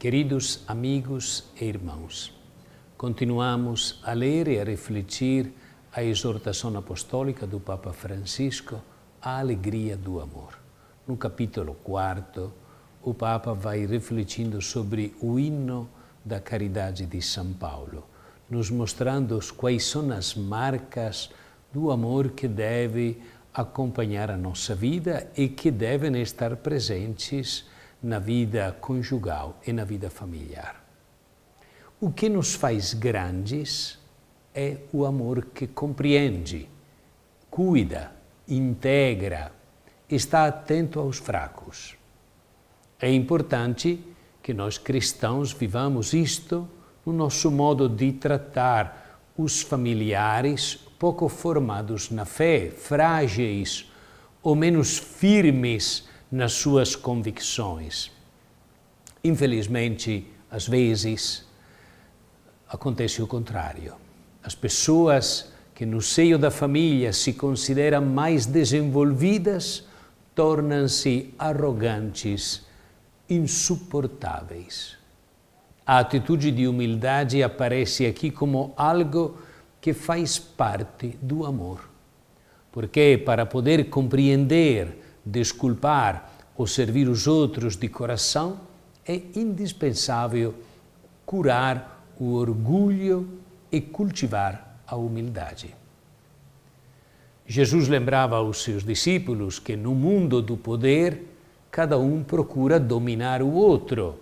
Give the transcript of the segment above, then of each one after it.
Queridos amigos e irmãos, continuamos a ler e a refletir a exortação apostólica do Papa Francisco à alegria do amor. No capítulo 4, o Papa vai refletindo sobre o hino da caridade de São Paulo, nos mostrando quais são as marcas do amor que deve acompanhar a nossa vida e que devem estar presentes na vida conjugal e na vida familiar. O que nos faz grandes é o amor que compreende, cuida, integra, está atento aos fracos. É importante que nós cristãos vivamos isto no nosso modo de tratar os familiares pouco formados na fé, frágeis ou menos firmes nas suas convicções. Infelizmente, às vezes, acontece o contrário. As pessoas que no seio da família se consideram mais desenvolvidas tornam-se arrogantes, insuportáveis. A atitude de humildade aparece aqui como algo que faz parte do amor. Porque para poder compreender desculpar ou servir os outros de coração, é indispensável curar o orgulho e cultivar a humildade. Jesus lembrava aos seus discípulos que no mundo do poder cada um procura dominar o outro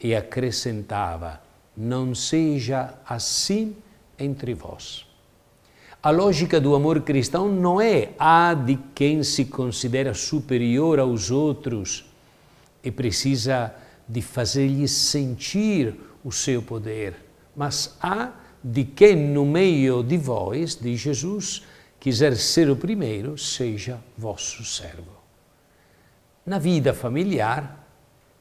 e acrescentava: Não seja assim entre vós. A lógica do amor cristão não é a ah, de quem se considera superior aos outros e precisa de fazer-lhe sentir o seu poder, mas a ah, de quem no meio de vós, de Jesus, quiser ser o primeiro, seja vosso servo. Na vida familiar,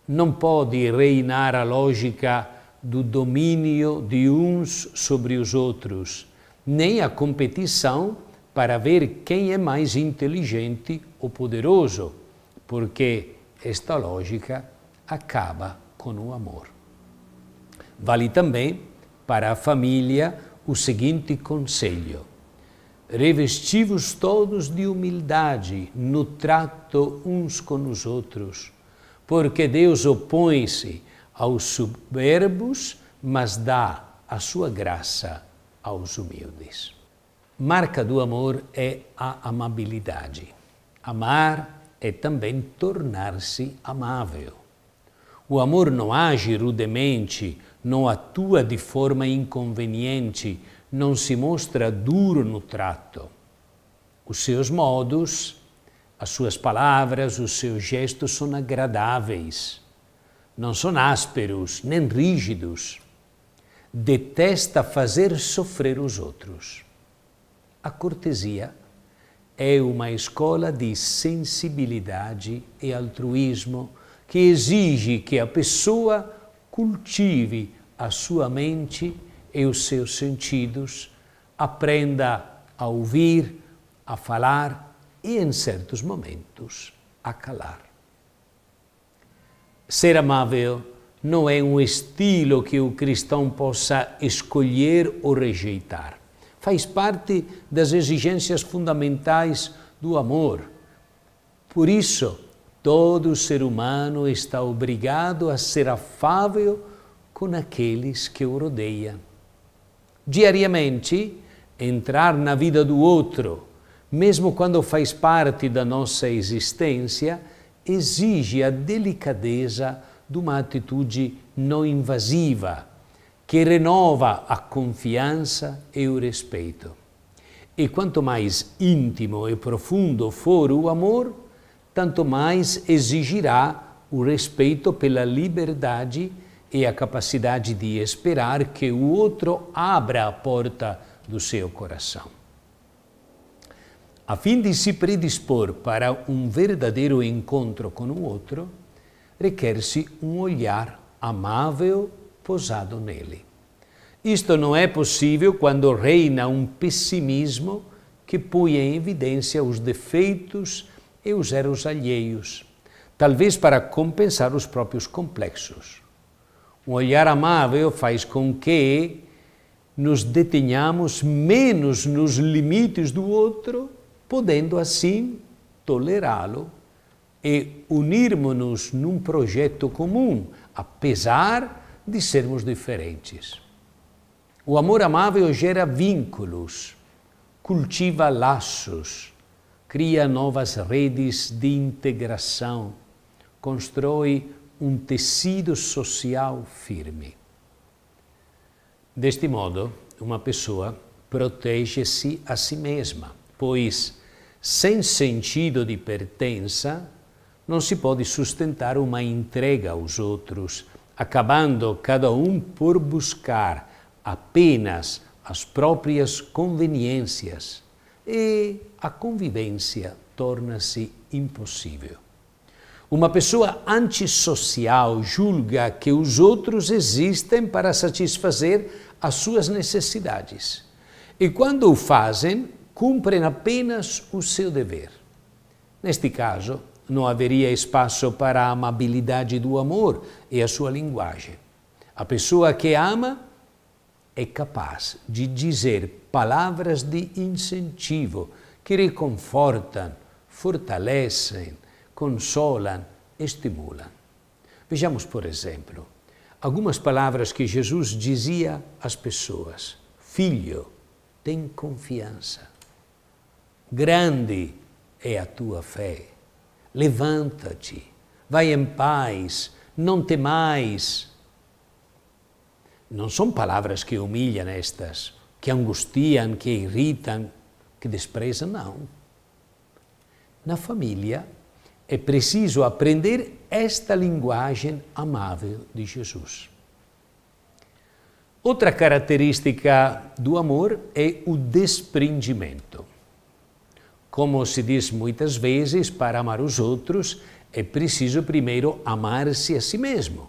não pode reinar a lógica do domínio de uns sobre os outros nem a competição para ver quem é mais inteligente ou poderoso, porque esta lógica acaba com o amor. Vale também para a família o seguinte conselho: revestivos todos de humildade no trato uns com os outros, porque Deus opõe-se aos soberbos, mas dá a sua graça aos humildes. Marca do amor é a amabilidade. Amar é também tornar-se amável. O amor não age rudemente, não atua de forma inconveniente, não se mostra duro no trato. Os seus modos, as suas palavras, os seus gestos são agradáveis. Não são ásperos nem rígidos detesta fazer sofrer os outros. A cortesia é uma escola de sensibilidade e altruísmo que exige que a pessoa cultive a sua mente e os seus sentidos, aprenda a ouvir, a falar e, em certos momentos, a calar. Ser amável não é um estilo que o cristão possa escolher ou rejeitar. Faz parte das exigências fundamentais do amor. Por isso, todo ser humano está obrigado a ser afável com aqueles que o rodeiam. Diariamente, entrar na vida do outro, mesmo quando faz parte da nossa existência, exige a delicadeza de uma atitude não invasiva, que renova a confiança e o respeito. E quanto mais íntimo e profundo for o amor, tanto mais exigirá o respeito pela liberdade e a capacidade de esperar que o outro abra a porta do seu coração. A fim de se predispor para um verdadeiro encontro com o outro, requer-se um olhar amável posado nele. Isto não é possível quando reina um pessimismo que põe em evidência os defeitos e os erros alheios, talvez para compensar os próprios complexos. Um olhar amável faz com que nos detenhamos menos nos limites do outro, podendo assim tolerá-lo e unirmos-nos num projeto comum, apesar de sermos diferentes. O amor amável gera vínculos, cultiva laços, cria novas redes de integração, constrói um tecido social firme. Deste modo, uma pessoa protege-se a si mesma, pois, sem sentido de pertença, não se pode sustentar uma entrega aos outros, acabando cada um por buscar apenas as próprias conveniências e a convivência torna-se impossível. Uma pessoa antissocial julga que os outros existem para satisfazer as suas necessidades e, quando o fazem, cumprem apenas o seu dever. Neste caso, não haveria espaço para a amabilidade do amor e a sua linguagem. A pessoa que ama é capaz de dizer palavras de incentivo que reconfortam, fortalecem, consolam, estimulam. Vejamos, por exemplo, algumas palavras que Jesus dizia às pessoas: Filho, tem confiança. Grande é a tua fé. Levanta-te, vai em paz, não temais. Não são palavras que humilham estas, que angustiam, que irritam, que desprezam, não. Na família é preciso aprender esta linguagem amável de Jesus. Outra característica do amor é o desprendimento. Como se diz muitas vezes, para amar os outros é preciso primeiro amar-se a si mesmo.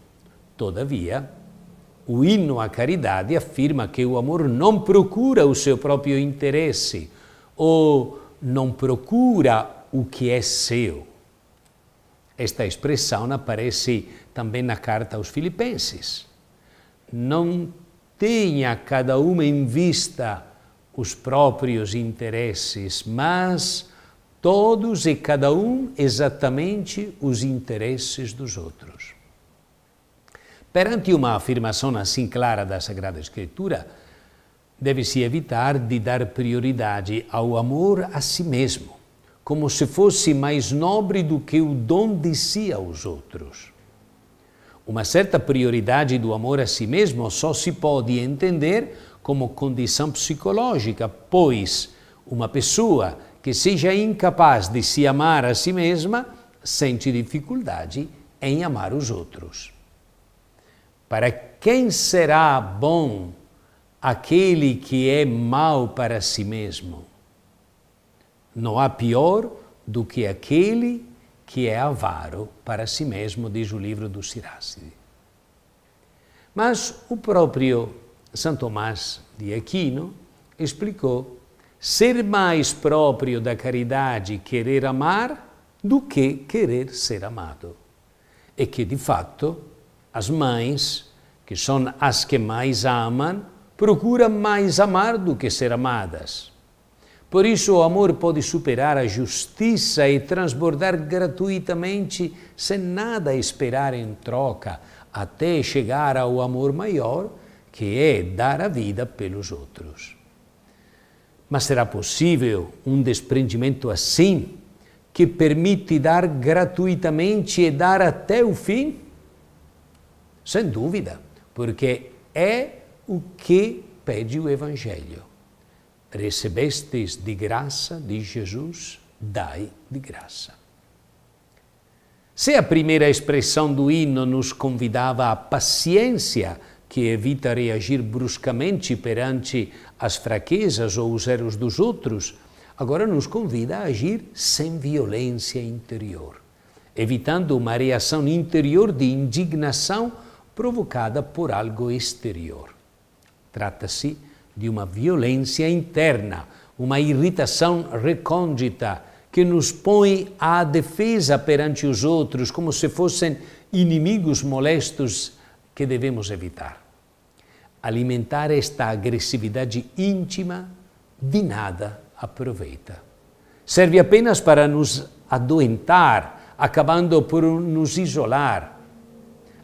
Todavia, o hino à caridade afirma que o amor não procura o seu próprio interesse ou não procura o que é seu. Esta expressão aparece também na carta aos Filipenses. Não tenha cada uma em vista os próprios interesses, mas todos e cada um exatamente os interesses dos outros. Perante uma afirmação assim clara da Sagrada Escritura, deve-se evitar de dar prioridade ao amor a si mesmo, como se fosse mais nobre do que o dom de si aos outros. Uma certa prioridade do amor a si mesmo só se pode entender como condição psicológica, pois uma pessoa que seja incapaz de se amar a si mesma sente dificuldade em amar os outros. Para quem será bom aquele que é mau para si mesmo? Não há pior do que aquele que é avaro para si mesmo, diz o livro do Siracide. Mas o próprio são Tomás de Aquino explicou: ser mais próprio da caridade querer amar do que querer ser amado. E que, de fato, as mães, que são as que mais amam, procuram mais amar do que ser amadas. Por isso, o amor pode superar a justiça e transbordar gratuitamente, sem nada esperar em troca, até chegar ao amor maior que é dar a vida pelos outros. Mas será possível um desprendimento assim, que permite dar gratuitamente e dar até o fim? Sem dúvida, porque é o que pede o Evangelho. Recebestes de graça de Jesus, dai de graça. Se a primeira expressão do hino nos convidava à paciência que evita reagir bruscamente perante as fraquezas ou os erros dos outros, agora nos convida a agir sem violência interior, evitando uma reação interior de indignação provocada por algo exterior. Trata-se de uma violência interna, uma irritação recôndita que nos põe à defesa perante os outros, como se fossem inimigos molestos que devemos evitar. Alimentar esta agressividade íntima de nada aproveita. Serve apenas para nos adoentar, acabando por nos isolar.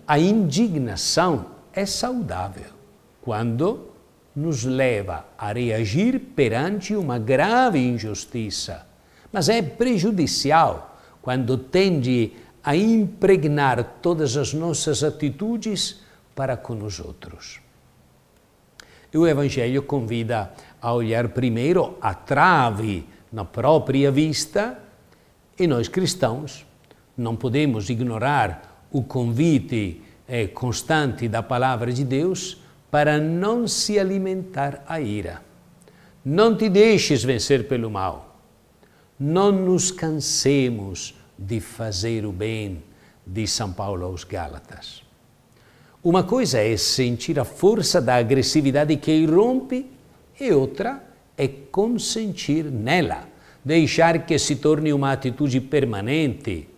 A indignação é saudável quando nos leva a reagir perante uma grave injustiça, mas é prejudicial quando tende a impregnar todas as nossas atitudes para com os outros. E o Evangelho convida a olhar primeiro a trave na própria vista, e nós cristãos não podemos ignorar o convite eh, constante da palavra de Deus para não se alimentar a ira. Não te deixes vencer pelo mal. Não nos cansemos de fazer o bem, diz São Paulo aos Gálatas. Uma coisa é sentir a força da agressividade que irrompe e outra é consentir nela, deixar que se torne uma atitude permanente.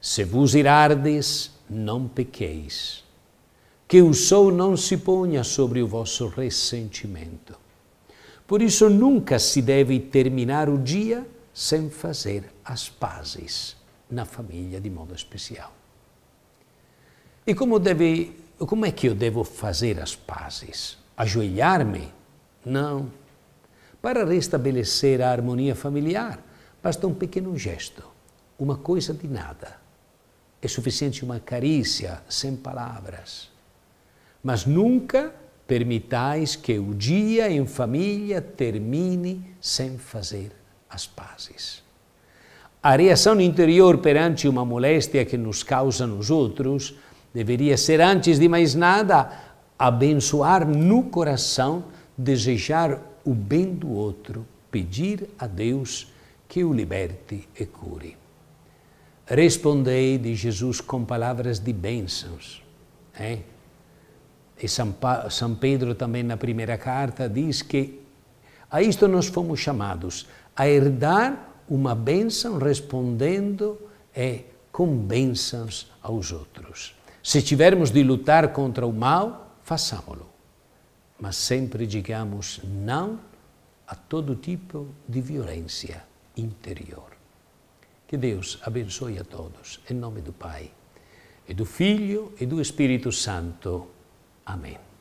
Se vos irardes, não pequeis. Que o sol não se ponha sobre o vosso ressentimento. Por isso, nunca se deve terminar o dia sem fazer as pazes, na família de modo especial. E como, deve, como é que eu devo fazer as pazes? Ajoelhar-me? Não. Para restabelecer a harmonia familiar, basta um pequeno gesto, uma coisa de nada. É suficiente uma carícia sem palavras. Mas nunca permitais que o dia em família termine sem fazer as pazes. A reação interior perante uma moléstia que nos causa nos outros Deveria ser, antes de mais nada, abençoar no coração, desejar o bem do outro, pedir a Deus que o liberte e cure. Respondei de Jesus com palavras de bênçãos. é. E São, pa São Pedro também na primeira carta diz que a isto nós fomos chamados, a herdar uma bênção respondendo é com bênçãos aos outros. Se tivermos de lutar contra o mal, façamo-lo. Mas sempre digamos não a todo tipo de violência interior. Que Deus abençoe a todos, em nome do Pai, e do Filho e do Espírito Santo. Amém.